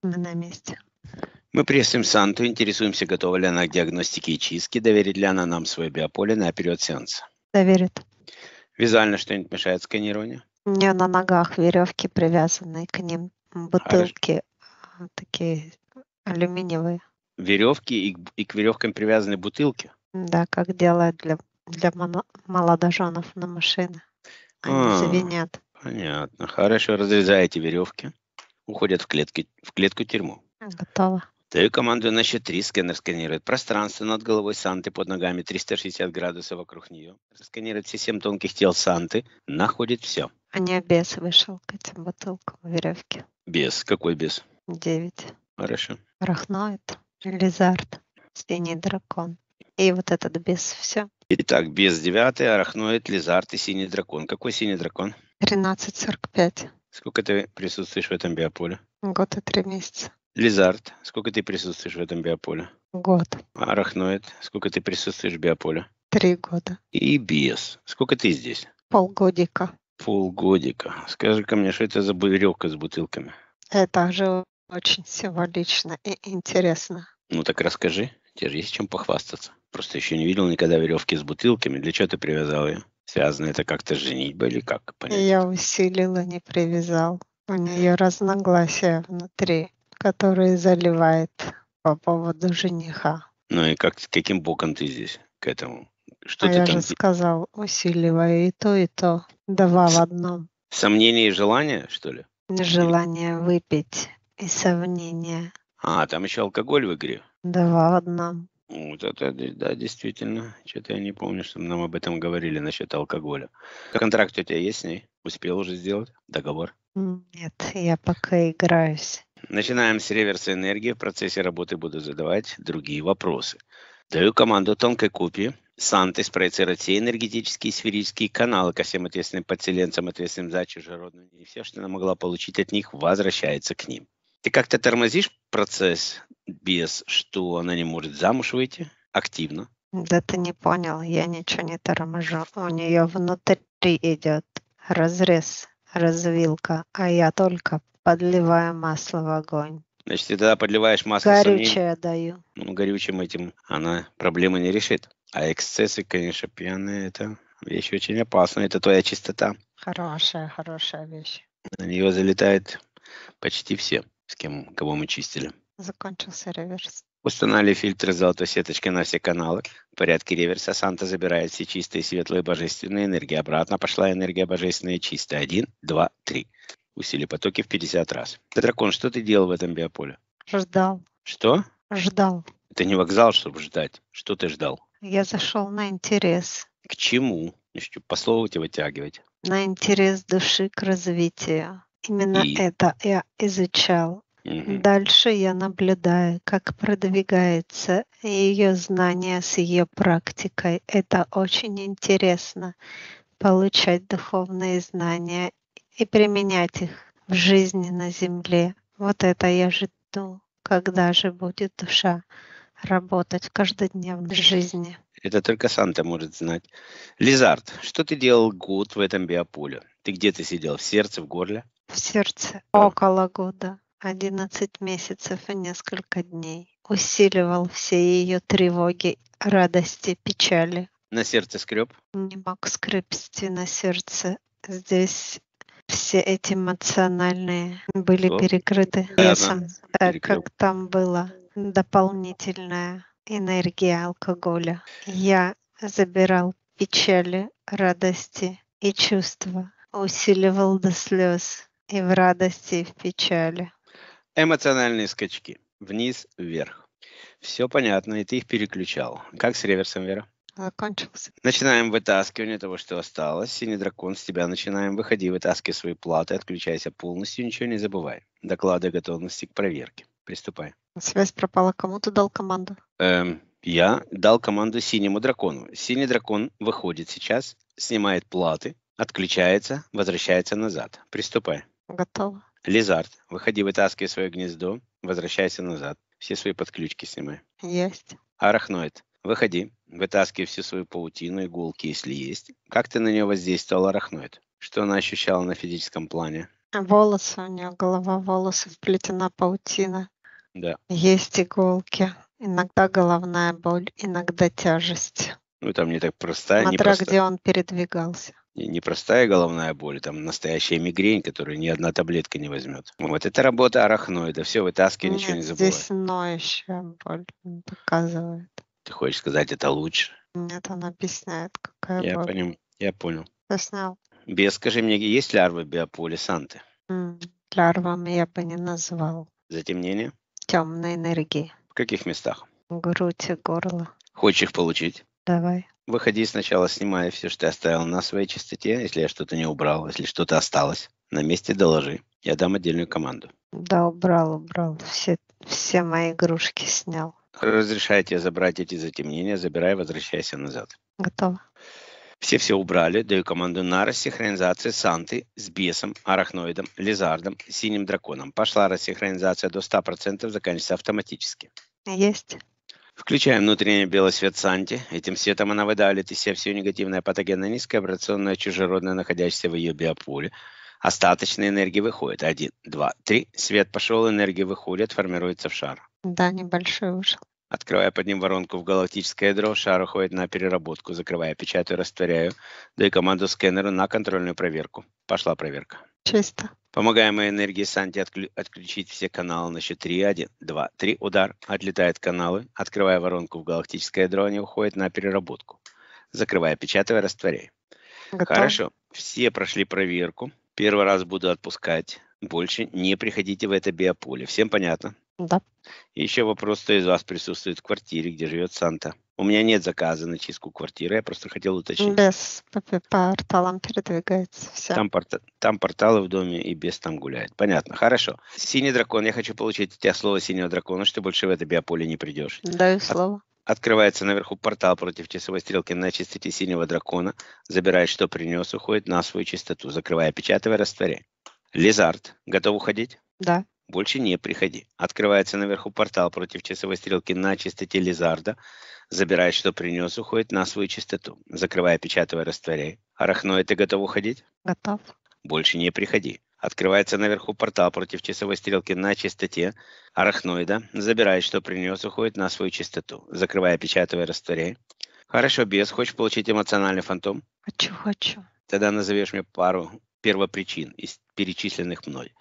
Мы на месте. Мы приветствуем Санту, интересуемся, готова ли она к диагностике и чистке, доверит ли она нам свое биополе на период сеанса. Доверит. Визуально что-нибудь мешает сканированию? У нее на ногах веревки привязанные к ним, бутылки Хорошо. А, такие алюминиевые. Веревки и, и к веревкам привязаны бутылки? Да, как делают для, для молодоженов на машины. Они а, завинят. Понятно. Хорошо, разрезаете веревки уходят в, клетки, в клетку тюрьму. Готово. Даю команду на счет 3. Сканер сканирует пространство над головой Санты, под ногами 360 градусов вокруг нее. Сканирует все семь тонких тел Санты. Находит все. А не бес вышел к этим бутылкам веревки. Бес. Какой бес? Девять. Хорошо. Рахноид. Лизард. Синий дракон. И вот этот бес. Все. Итак, бес девятый, арахноид, лизард и синий дракон. Какой синий дракон? 13.45. Сколько ты присутствуешь в этом биополе? Год и три месяца. Лизард, сколько ты присутствуешь в этом биополе? Год. Арахноид, сколько ты присутствуешь в биополе? Три года. И Биес, сколько ты здесь? Полгодика. Полгодика. Скажи-ка мне, что это за веревка с бутылками? Это же очень символично и интересно. Ну так расскажи, тебе же есть чем похвастаться. Просто еще не видел никогда веревки с бутылками. Для чего ты привязал ее? Связано это как-то с женитьбой или как? понять? Я усилила, не привязал. У нее разногласия внутри, которые заливает по поводу жениха. Ну и как, каким боком ты здесь к этому? Что а ты я там... же сказал, усиливая и то, и то. Два в одном. Сомнение и желание, что ли? Желание выпить и сомнение. А, там еще алкоголь в игре? Два в одном. Вот это, да, действительно. Что-то я не помню, что нам об этом говорили насчет алкоголя. Контракт у тебя есть с ней? Успел уже сделать договор? Нет, я пока играюсь. Начинаем с реверса энергии. В процессе работы буду задавать другие вопросы. Даю команду тонкой копии Санты спроецировать все энергетические и сферические каналы ко всем ответственным подселенцам, ответственным за чужеродную, и все, что она могла получить от них, возвращается к ним. Ты как-то тормозишь процесс без, что она не может замуж выйти активно. Да ты не понял, я ничего не торможу. У нее внутри идет разрез, развилка, а я только подливаю масло в огонь. Значит, ты тогда подливаешь масло Горючее самим. даю. Ну, горючим этим она проблемы не решит. А эксцессы, конечно, пьяные, это вещь очень опасная. Это твоя чистота. Хорошая, хорошая вещь. На нее залетает почти все, с кем, кого мы чистили. Закончился реверс. Установили фильтры золотой сеточки на все каналы. В порядке реверса Санта забирает все чистые, светлые, божественные энергии. Обратно пошла энергия божественная чистая. Один, два, три. Усили потоки в 50 раз. Дракон, что ты делал в этом биополе? Ждал. Что? Ждал. Это не вокзал, чтобы ждать. Что ты ждал? Я зашел на интерес. К чему? Значит, ну, по слову тебя вытягивать. На интерес души к развитию. Именно и... это я изучал Угу. Дальше я наблюдаю, как продвигается ее знание с ее практикой. Это очень интересно получать духовные знания и применять их в жизни на земле. Вот это я жду, когда же будет душа работать в каждодневной жизни. Это только Санта может знать. Лизард, что ты делал год в этом биополе? Ты где-то сидел? В сердце, в горле? В сердце. Около года. Одиннадцать месяцев и несколько дней усиливал все ее тревоги, радости, печали. На сердце скреб? Не мог скребсти на сердце. Здесь все эти эмоциональные были Что? перекрыты весом, так э, как там была дополнительная энергия алкоголя. Я забирал печали, радости и чувства, усиливал до слез и в радости, и в печали. Эмоциональные скачки. Вниз, вверх. Все понятно, и ты их переключал. Как с реверсом, Вера? А, кончился. Начинаем вытаскивание того, что осталось. Синий дракон, с тебя начинаем. Выходи, вытаскивай свои платы, отключайся полностью, ничего не забывай. Доклады готовности к проверке. Приступай. Связь пропала. Кому ты дал команду? Эм, я дал команду синему дракону. Синий дракон выходит сейчас, снимает платы, отключается, возвращается назад. Приступай. Готово. Лизард, выходи, вытаскивай свое гнездо, возвращайся назад. Все свои подключки снимай. Есть. Арахноид, выходи, вытаскивай всю свою паутину, иголки, если есть. Как ты на нее воздействовал, арахноид? Что она ощущала на физическом плане? Волосы, у нее голова волосы вплетена паутина. Да. Есть иголки. Иногда головная боль, иногда тяжесть. Ну, там не так простая. Смотря непростая. где он передвигался не простая головная боль, там настоящая мигрень, которую ни одна таблетка не возьмет. Вот это работа арахноида, все вытаскивай, ничего не забывай. Здесь ноющая боль показывает. Ты хочешь сказать, это лучше? Нет, она объясняет, какая я боль. Поним, я понял. Объяснял. Без, скажи мне, есть лярвы биополисанты? М лярвами я бы не назвал. Затемнение? Темной энергии. В каких местах? Грудь и горло. Хочешь их получить? Давай выходи сначала, снимай все, что ты оставил на своей частоте. Если я что-то не убрал, если что-то осталось, на месте доложи. Я дам отдельную команду. Да, убрал, убрал. Все, все мои игрушки снял. Разрешаю тебе забрать эти затемнения. Забирай, возвращайся назад. Готово. Все-все убрали, даю команду на рассинхронизацию Санты с Бесом, Арахноидом, Лизардом, Синим Драконом. Пошла рассинхронизация до 100%, заканчивается автоматически. Есть. Включаем внутренний белый свет Санти. Этим светом она выдавливает из себя все негативное патогенное низкое вибрационное чужеродное, находящееся в ее биополе. Остаточная энергия выходит. Один, два, три. Свет пошел, энергия выходит, формируется в шар. Да, небольшой вышел. Открывая под ним воронку в галактическое ядро, шар уходит на переработку. Закрывая, печатаю, растворяю. Даю команду скэнеру на контрольную проверку. Пошла проверка. Чисто. Помогаемой энергии Санти отключить все каналы на счет 3, 1, 2, 3, удар. Отлетают каналы, открывая воронку в галактическое ядро, они уходят на переработку. Закрывая, печатая, растворяй. Готов. Хорошо, все прошли проверку. Первый раз буду отпускать. Больше не приходите в это биополе. Всем понятно? Да. Еще вопрос, кто из вас присутствует в квартире, где живет Санта? У меня нет заказа на чистку квартиры, я просто хотел уточнить. Без по, порталам передвигается все. Там, порта, там порталы в доме и без там гуляет. Понятно, хорошо. Синий дракон, я хочу получить у тебя слово синего дракона, что больше в это биополе не придешь. Даю слово. От, открывается наверху портал против часовой стрелки на чистоте синего дракона, забирает, что принес, уходит на свою чистоту, закрывая, печатывая, растворяя. Лизард, готов уходить? Да больше не приходи. Открывается наверху портал против часовой стрелки на частоте Лизарда. Забирает, что принес, уходит на свою частоту. Закрывая, печатывая, растворяй. Арахной, ты готов уходить? Готов. Больше не приходи. Открывается наверху портал против часовой стрелки на частоте арахноида. Забирает, что принес, уходит на свою частоту. Закрывая, печатывая, растворяй. Хорошо, без. Хочешь получить эмоциональный фантом? Хочу, хочу. Тогда назовешь мне пару первопричин из перечисленных мной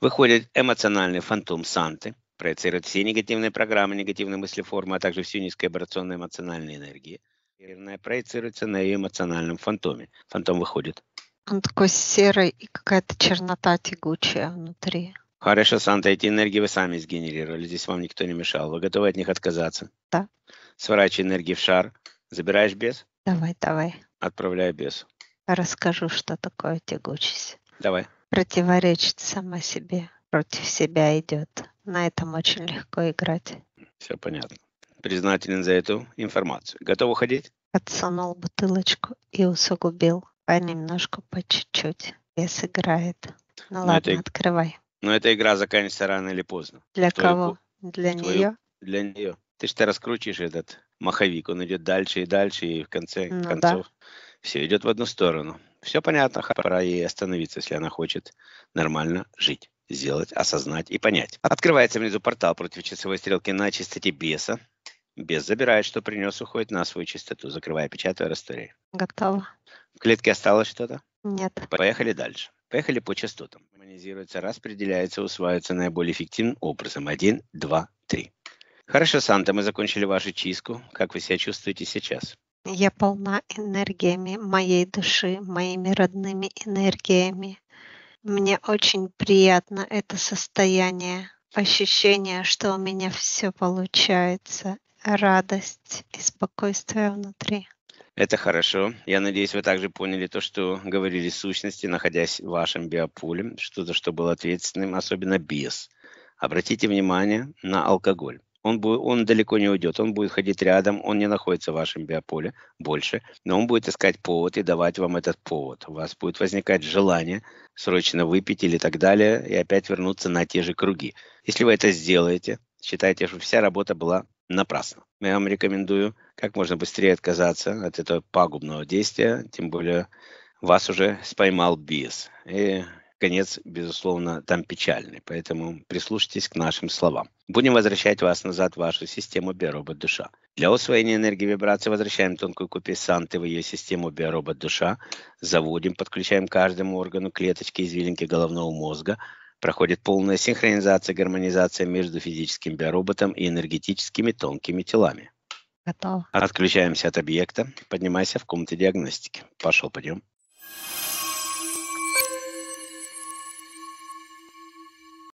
выходит эмоциональный фантом Санты, проецирует все негативные программы, негативные мыслеформы, а также всю низкоэбрационную эмоциональную энергию. Нервная проецируется на ее эмоциональном фантоме. Фантом выходит. Он такой серый и какая-то чернота тягучая внутри. Хорошо, Санта, эти энергии вы сами сгенерировали, здесь вам никто не мешал. Вы готовы от них отказаться? Да. Сворачивай энергии в шар. Забираешь без? Давай, давай. Отправляю без. Расскажу, что такое тягучесть. Давай противоречит сама себе, против себя идет. На этом очень легко играть. Все понятно. Признателен за эту информацию. Готов уходить? Отсунул бутылочку и усугубил. Понемножку, по чуть-чуть. Я сыграет. Ну но ну, ладно, это... открывай. Но ну, эта игра заканчивается рано или поздно. Для Твою... кого? Для Твою... нее? Для нее. Ты что раскручиваешь этот маховик, он идет дальше и дальше, и в конце ну, концов да. все идет в одну сторону. Все понятно, пора ей остановиться, если она хочет нормально жить сделать, осознать и понять. Открывается внизу портал против часовой стрелки на чистоте беса. Бес забирает, что принес, уходит на свою чистоту, закрывая, печатая, растворяя. Готово. В клетке осталось что-то? Нет. Поехали дальше. Поехали по частотам. Монизируется, распределяется, усваивается наиболее эффективным образом. Один, два, три. Хорошо, Санта, мы закончили вашу чистку. Как вы себя чувствуете сейчас? Я полна энергиями моей души, моими родными энергиями. Мне очень приятно это состояние, ощущение, что у меня все получается, радость и спокойствие внутри. Это хорошо. Я надеюсь, вы также поняли то, что говорили сущности, находясь в вашем биополе, что-то, что было ответственным, особенно без. Обратите внимание на алкоголь он, будет, он далеко не уйдет, он будет ходить рядом, он не находится в вашем биополе больше, но он будет искать повод и давать вам этот повод. У вас будет возникать желание срочно выпить или так далее, и опять вернуться на те же круги. Если вы это сделаете, считайте, что вся работа была напрасно. Я вам рекомендую как можно быстрее отказаться от этого пагубного действия, тем более вас уже споймал бис. И конец, безусловно, там печальный, поэтому прислушайтесь к нашим словам. Будем возвращать вас назад в вашу систему биоробот душа. Для усвоения энергии вибрации возвращаем тонкую копию Санты в ее систему биоробот душа, заводим, подключаем каждому органу клеточки извилинки головного мозга, проходит полная синхронизация, гармонизация между физическим биороботом и энергетическими тонкими телами. Готов. Отключаемся от объекта. Поднимайся в комнате диагностики. Пошел, подъем.